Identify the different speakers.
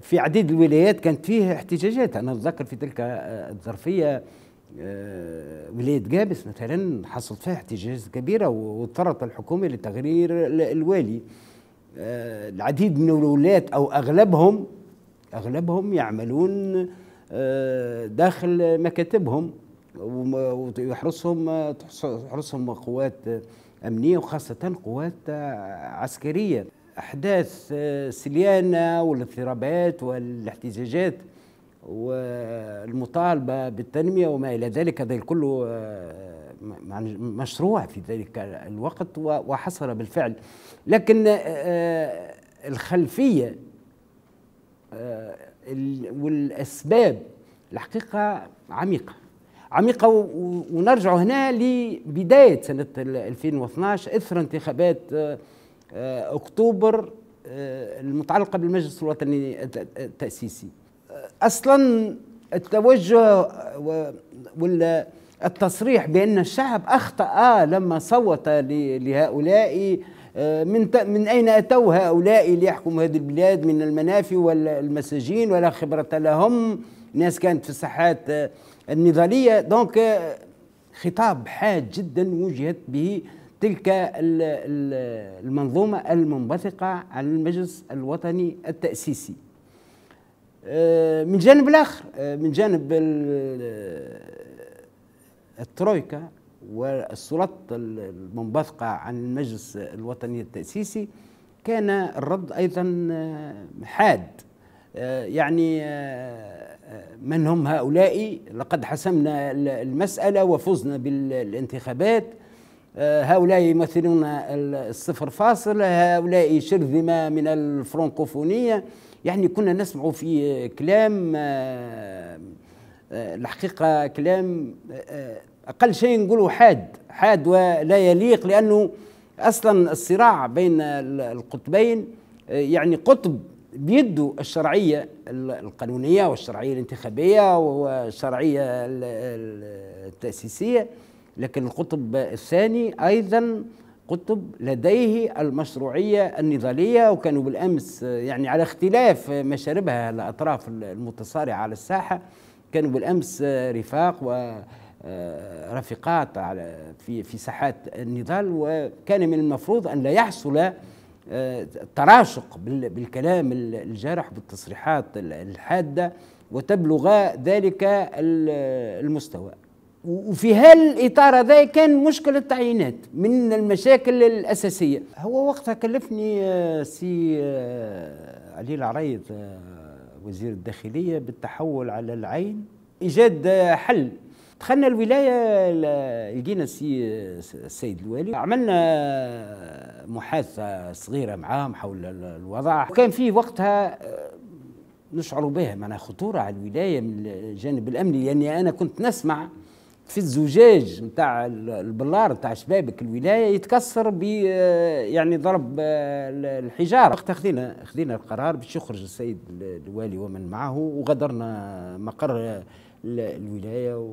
Speaker 1: في عديد الولايات كانت فيه احتجاجات انا اتذكر في تلك آه، الظرفيه آه، ولايه جابس مثلا حصلت فيها احتجاجات كبيره واضطرت الحكومه لتغيير الوالي آه، العديد من الولايات او اغلبهم اغلبهم يعملون داخل مكاتبهم ويحرسهم تحرسهم قوات امنيه وخاصه قوات عسكريه احداث سليانه آه، والاضطرابات والاحتجاجات والمطالبه بالتنميه وما الى ذلك هذا كله آه، مشروع في ذلك الوقت وحصل بالفعل لكن آه، الخلفيه والاسباب الحقيقه عميقه عميقه ونرجع هنا لبدايه سنه 2012 اثر انتخابات آه، اكتوبر آه، المتعلقه بالمجلس الوطني التاسيسي آه، اصلا التوجه ولا التصريح بان الشعب اخطا لما صوت لهؤلاء من من اين اتوا هؤلاء ليحكموا هذه البلاد من المنافي والمساجين ولا خبره لهم ناس كانت في الساحات النضاليه دونك خطاب حاد جدا وجهت به تلك المنظومة المنبثقة عن المجلس الوطني التأسيسي آه، من جانب الآخر آه، من جانب آه، الترويكا والسلطة المنبثقة عن المجلس الوطني التأسيسي كان الرد أيضا حاد يعني من هم هؤلاء لقد حسمنا المسألة وفزنا بالانتخابات آه، هؤلاء يمثلون الصفر فاصل هؤلاء شرذمة من الفرنكوفونية يعني كنا نسمع في كلام آه، آه، الحقيقة كلام أقل شيء نقوله حاد حاد ولا يليق لأنه أصلا الصراع بين القطبين يعني قطب بيده الشرعية القانونية والشرعية الانتخابية والشرعية التأسيسية لكن القطب الثاني أيضا قطب لديه المشروعية النضالية وكانوا بالأمس يعني على اختلاف مشاربها الأطراف المتصارعة على الساحة كانوا بالأمس رفاق و آه، رفيقات على في في ساحات النضال وكان من المفروض ان لا يحصل آه، تراشق بالكلام الجارح بالتصريحات الحاده وتبلغ ذلك المستوى وفي هالاطار هذا كان مشكل التعيينات من المشاكل الاساسيه هو وقتها كلفني آه، سي آه، علي العريض آه، وزير الداخليه بالتحول على العين ايجاد حل دخلنا الولايه لقينا سي السيد الوالي عملنا محادثه صغيره معاهم حول الوضع وكان في وقتها نشعر بها معناها خطوره على الولايه من الجانب الامني يعني انا كنت نسمع في الزجاج نتاع البلار نتاع شبابك الولايه يتكسر ب آه، يعني ضرب آه، الحجاره وقتها خذينا خذينا القرار باش يخرج السيد الوالي ومن معه وغادرنا مقر الولايه و...